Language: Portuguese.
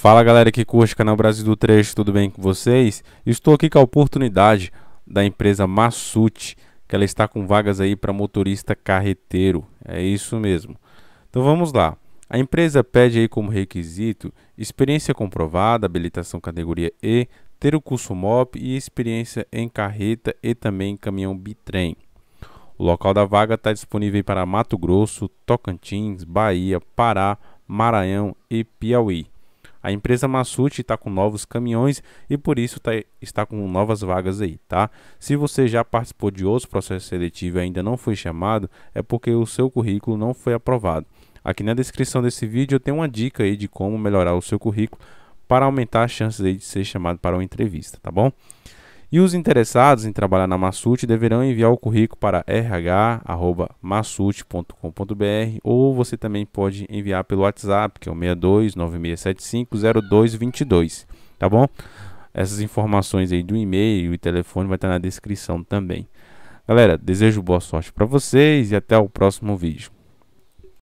Fala galera que curte canal Brasil do Trecho, tudo bem com vocês? Estou aqui com a oportunidade da empresa Massute, que ela está com vagas aí para motorista carreteiro. É isso mesmo. Então vamos lá. A empresa pede aí como requisito experiência comprovada, habilitação categoria E, ter o curso MOP e experiência em carreta e também caminhão bitrem. O local da vaga está disponível para Mato Grosso, Tocantins, Bahia, Pará, Maranhão e Piauí. A empresa Massucci está com novos caminhões e por isso tá, está com novas vagas aí, tá? Se você já participou de outros processos seletivos e ainda não foi chamado, é porque o seu currículo não foi aprovado. Aqui na descrição desse vídeo eu tenho uma dica aí de como melhorar o seu currículo para aumentar as chances aí de ser chamado para uma entrevista, tá bom? E os interessados em trabalhar na Massute deverão enviar o currículo para rh@massute.com.br ou você também pode enviar pelo WhatsApp, que é o 6296750222, tá bom? Essas informações aí do e-mail e telefone vai estar na descrição também. Galera, desejo boa sorte para vocês e até o próximo vídeo.